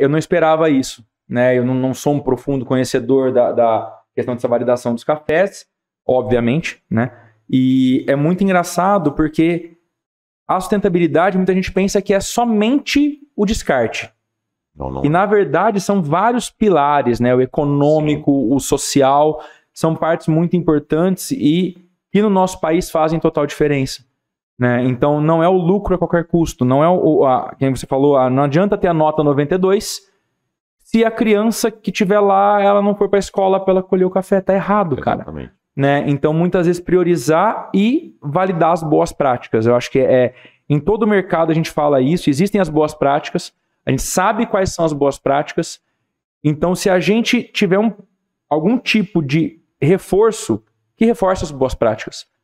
Eu não esperava isso, né? Eu não, não sou um profundo conhecedor da, da questão dessa validação dos cafés, obviamente, né? E é muito engraçado porque a sustentabilidade, muita gente pensa que é somente o descarte. Não, não. E na verdade são vários pilares, né? O econômico, Sim. o social, são partes muito importantes e que no nosso país fazem total diferença. Né? Então não é o lucro a qualquer custo, não é o, a, quem você falou, a, não adianta ter a nota 92 se a criança que tiver lá, ela não for para a escola para ela colher o café, tá errado, Exatamente. cara. Né? Então muitas vezes priorizar e validar as boas práticas. Eu acho que é, é em todo o mercado a gente fala isso, existem as boas práticas, a gente sabe quais são as boas práticas. Então se a gente tiver um, algum tipo de reforço que reforça as boas práticas,